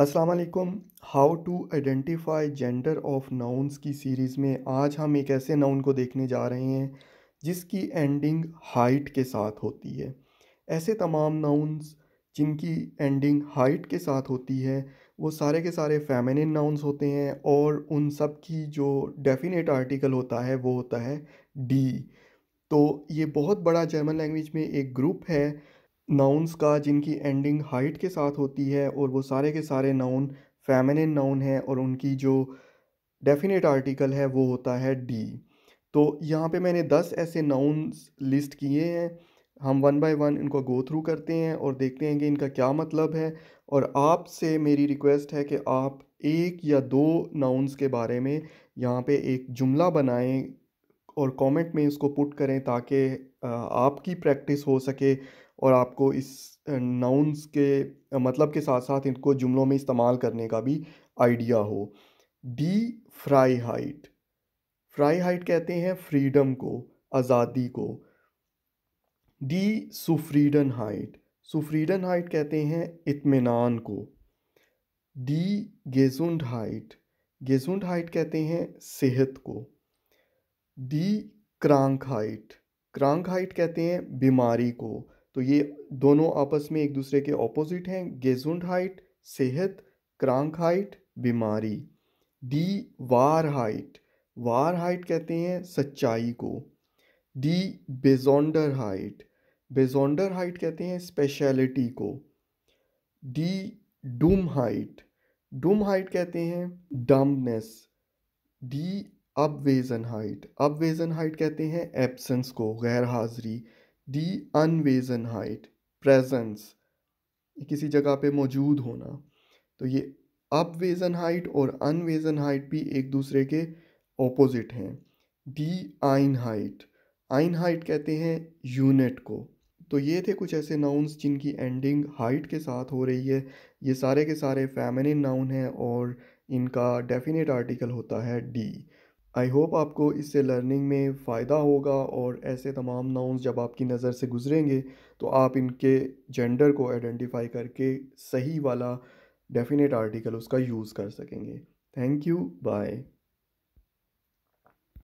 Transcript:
अस्सलाम वालेकुम how to identify gender of nouns की सीरीज़ में आज हम एक ऐसे नाउन को देखने जा रहे हैं जिसकी एंडिंग हाइट के साथ होती है ऐसे तमाम नाउन्स जिनकी एंडिंग हाइट के साथ होती है वो सारे के सारे फेमिनिन नाउन्स होते हैं और उन सब की जो डेफिनेट आर्टिकल होता है वो होता है डी तो ये बहुत बड़ा जर्मन लैंग्वेज में एक ग्रुप है नाउन्स का जिनकी एंडिंग हाइट के साथ होती है और वो सारे के सारे नाउन फैमिनिन नाउन है और उनकी जो डेफिनेट आर्टिकल है वो होता है डी तो यहाँ पे मैंने दस ऐसे नाउन्स लिस्ट किए हैं हम वन बाय वन इनको गो थ्रू करते हैं और देखते हैं कि इनका क्या मतलब है और आपसे मेरी रिक्वेस्ट है कि आप एक या दो नाउन्स के बारे में यहाँ पे एक जुमला बनाएं और कमेंट में इसको पुट करें ताकि आपकी प्रैक्टिस हो सके और आपको इस नाउन्स के मतलब के साथ साथ इनको जुमलों में इस्तेमाल करने का भी आइडिया हो डी फ्राई हाइट फ्राई हाइट कहते हैं फ्रीडम को आज़ादी को डी सुफ्रीडन हाइट सुफ्रीडन हाइट कहते हैं इत्मीनान को डी गेजुंड हाइट गेजुंड हाइट कहते हैं सेहत को डी क्रांक हाइट क्रांक हाइट कहते हैं बीमारी को तो ये दोनों आपस में एक दूसरे के ऑपोजिट हैं गेजुंड हाइट सेहत क्रांक हाइट बीमारी डी वार हाइट वार हाइट कहते हैं सच्चाई को डी बेजोंडर हाइट बेजोंडर हाइट कहते हैं स्पेशलिटी को डी डूम हाइट डूम हाइट कहते हैं डम्बनेस डी वेजन हाइट वेजन हाइट कहते हैं एब्सेंस को गैर हाजिरी दी हाइट प्रेजेंस किसी जगह पे मौजूद होना तो ये अपवेजन हाइट और अनवेजन हाइट भी एक दूसरे के ऑपोजिट हैं दी आइन हाइट आइन हाइट कहते हैं यूनिट को तो ये थे कुछ ऐसे नाउन्स जिनकी एंडिंग हाइट के साथ हो रही है ये सारे के सारे फैमिनिन नाउन हैं और इनका डेफिनेट आर्टिकल होता है डी आई होप आपको इससे लर्निंग में फ़ायदा होगा और ऐसे तमाम नाउन्स जब आपकी नज़र से गुज़रेंगे तो आप इनके जेंडर को आइडेंटिफाई करके सही वाला डेफिनेट आर्टिकल उसका यूज़ कर सकेंगे थैंक यू बाय